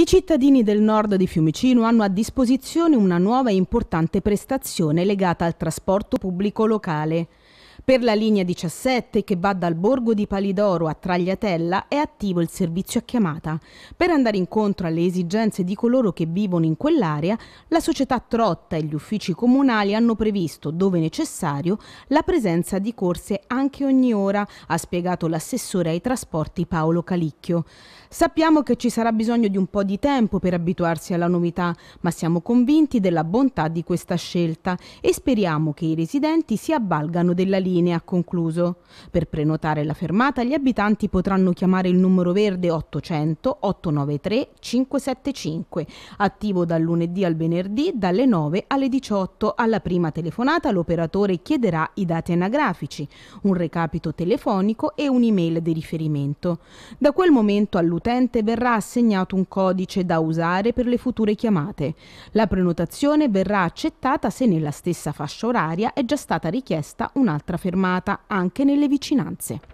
I cittadini del nord di Fiumicino hanno a disposizione una nuova e importante prestazione legata al trasporto pubblico locale. Per la linea 17 che va dal borgo di Palidoro a Tragliatella è attivo il servizio a chiamata. Per andare incontro alle esigenze di coloro che vivono in quell'area, la società Trotta e gli uffici comunali hanno previsto, dove necessario, la presenza di corse anche ogni ora, ha spiegato l'assessore ai trasporti Paolo Calicchio. Sappiamo che ci sarà bisogno di un po' di tempo per abituarsi alla novità, ma siamo convinti della bontà di questa scelta e speriamo che i residenti si avvalgano della linea, ha concluso. Per prenotare la fermata gli abitanti potranno chiamare il numero verde 800 893 575, attivo dal lunedì al venerdì dalle 9 alle 18. Alla prima telefonata l'operatore chiederà i dati anagrafici, un recapito telefonico e un'email di riferimento. Da quel momento all'utente verrà assegnato un codice codice da usare per le future chiamate. La prenotazione verrà accettata se nella stessa fascia oraria è già stata richiesta un'altra fermata, anche nelle vicinanze.